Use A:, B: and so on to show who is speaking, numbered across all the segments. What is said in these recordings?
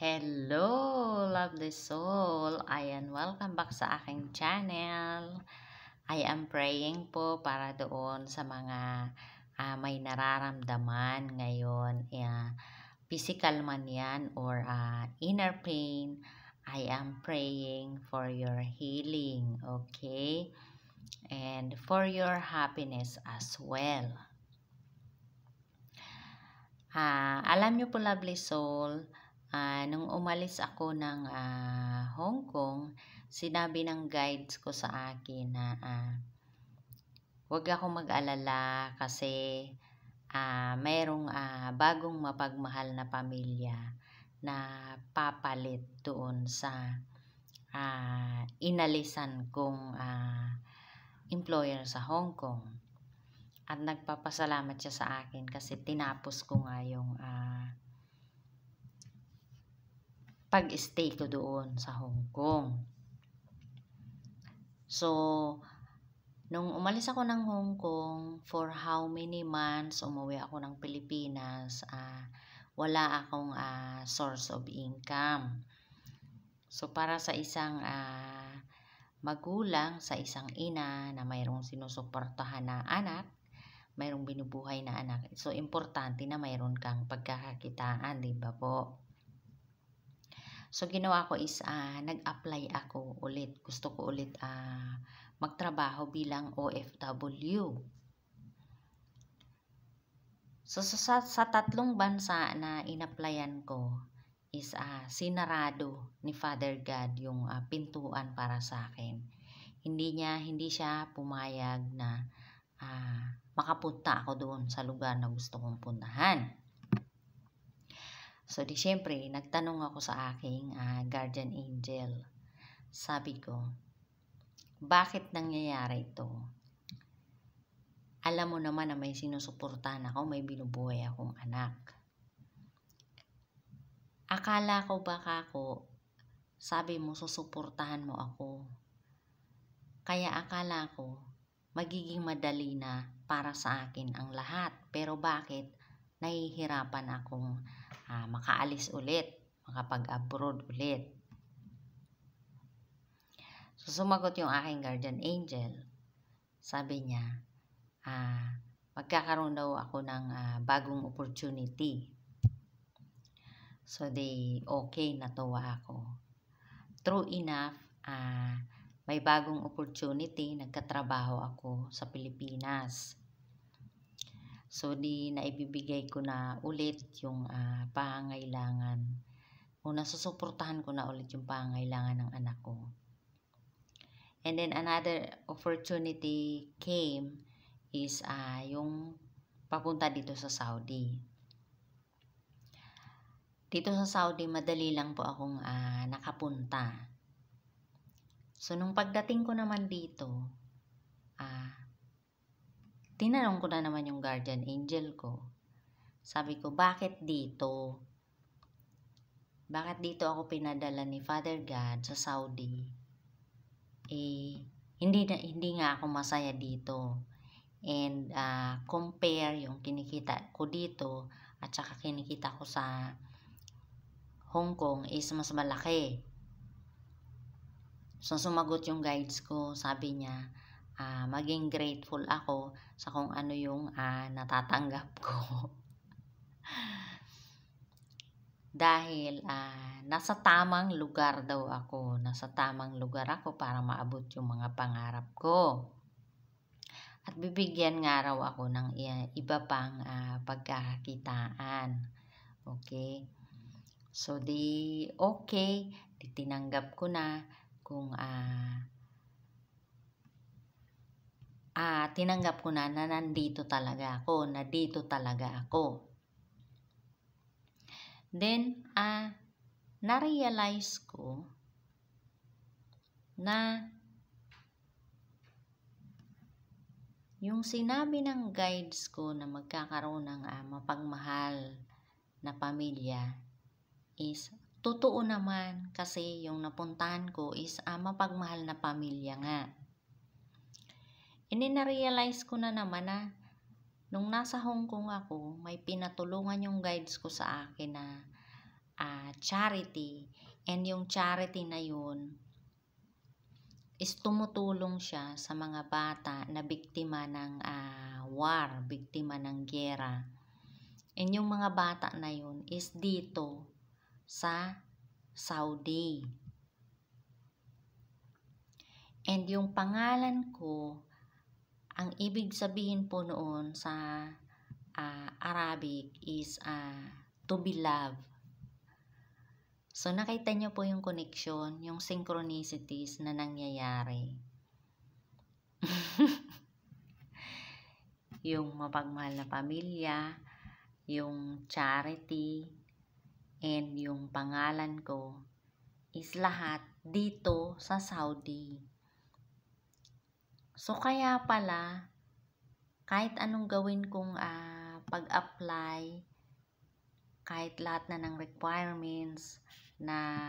A: Hello, love the soul. Ayan, welcome back sa aking channel. I am praying po para doon sa mga uh, may nararamdaman ngayon. Uh, physical man yan or uh, inner pain. I am praying for your healing, okay? And for your happiness as well. Uh, alam nyo po, lovely soul, uh, nung umalis ako ng uh, Hong Kong, sinabi ng guides ko sa akin na uh, huwag akong mag-alala kasi uh, mayroong uh, bagong mapagmahal na pamilya na papalit doon sa uh, inalisan kong uh, employer sa Hong Kong. At nagpapasalamat siya sa akin kasi tinapos ko nga yung uh, pag-stay ko doon sa Hong Kong. So, nung umalis ako ng Hong Kong, for how many months umuwi ako ng Pilipinas, uh, wala akong uh, source of income. So, para sa isang uh, magulang, sa isang ina na mayroong sinusuportahan na anak, mayroong binubuhay na anak. So, importante na mayroon kang pagkakakitaan, di ba po? So, ginawa ko is uh, nag-apply ako ulit. Gusto ko ulit uh, magtrabaho bilang OFW. So, so sa, sa tatlong bansa na in-applyan ko is uh, sinarado ni Father God yung uh, pintuan para sa akin. Hindi niya, hindi siya pumayag na uh, makapunta ako doon sa lugar na gusto kong puntahan. So, di syempre, nagtanong ako sa aking uh, guardian angel. Sabi ko, bakit nangyayari ito? Alam mo naman na may sinusuportahan ako, may binubuhay akong anak. Akala ko baka ako, sabi mo susuportahan mo ako. Kaya akala ko, magiging madali na para sa akin ang lahat. Pero bakit nahihirapan akong uh, makaalis ulit, makapag-abroad ulit. So, sumagot yung aking guardian angel. Sabi niya, uh, magkakaroon daw ako ng uh, bagong opportunity. So, they okay, natuwa ako. True enough, uh, may bagong opportunity, nagkatrabaho ako sa Pilipinas. So, di na ibibigay ko na ulit yung uh, ah, pangailangan. Una, susuportahan ko na ulit yung pangailangan ng anak ko. And then another opportunity came is uh, yung papunta dito sa Saudi. Dito sa Saudi, madali lang po akong uh, nakapunta. So, nung pagdating ko naman dito, ah, uh, tinanong ko na naman yung guardian angel ko. Sabi ko, bakit dito? Bakit dito ako pinadala ni Father God sa Saudi? Eh, hindi, na, hindi nga ako masaya dito. And uh, compare yung kinikita ko dito at saka kinikita ko sa Hong Kong is mas malaki. So, sumagot yung guides ko. Sabi niya, uh, maging grateful ako sa kung ano yung uh, natatanggap ko. Dahil uh, nasa tamang lugar daw ako, nasa tamang lugar ako para maabot yung mga pangarap ko. At bibigyan nga raw ako ng iba pang uh, pagkakakitaan. Okay? So, di okay, di tinanggap ko na kung uh, uh, tinanggap ko na na nandito talaga ako, na dito talaga ako. Then, uh, na-realize ko na yung sinabi ng guides ko na magkakaroon ng uh, mapagmahal na pamilya is totoo naman kasi yung napuntahan ko is uh, mapagmahal na pamilya nga. And then, na-realize ko na naman na nung nasa Hong Kong ako, may pinatulungan yung guides ko sa akin na uh, charity. And yung charity na yun is tumutulong siya sa mga bata na biktima ng uh, war, biktima ng gera. And yung mga bata na yun is dito sa Saudi. And yung pangalan ko ang ibig sabihin po noon sa uh, Arabic is uh, to be loved. So nakita niyo po yung connection, yung synchronicities na nangyayari. yung mapagmahal na pamilya, yung charity, and yung pangalan ko is lahat dito sa Saudi. So, kaya pala, kahit anong gawin kong uh, pag-apply, kahit lahat na ng requirements na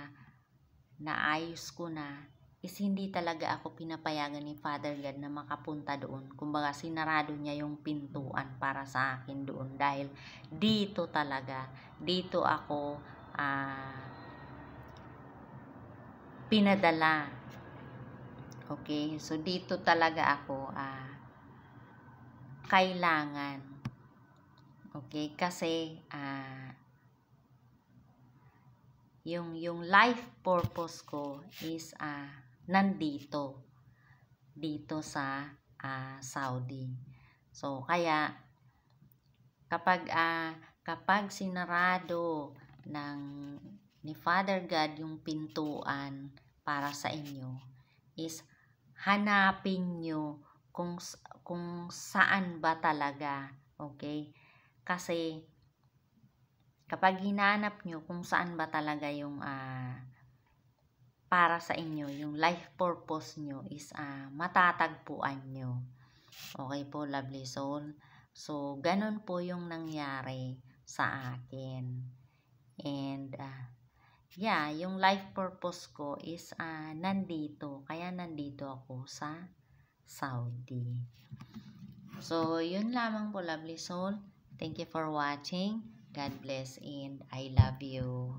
A: naayos ko na, is hindi talaga ako pinapayagan ni Father God na makapunta doon. Kumbaga, sinarado niya yung pintuan para sa akin doon dahil dito talaga, dito ako uh, pinadala Okay? So, dito talaga ako ah, kailangan. Okay? Kasi ah, yung, yung life purpose ko is ah, nandito. Dito sa ah, Saudi. So, kaya kapag ah, kapag sinarado ng ni Father God yung pintuan para sa inyo is hanapin nyo kung, kung saan ba talaga. Okay? Kasi, kapag hinanap nyo kung saan ba talaga yung uh, para sa inyo, yung life purpose nyo is uh, matatagpuan nyo. Okay po, lovely soul. So, ganun po yung nangyari sa akin. And, uh, yeah, yung life purpose ko is uh, nandito. Kaya nandito ako sa Saudi. So, yun lamang po, lovely soul. Thank you for watching. God bless and I love you.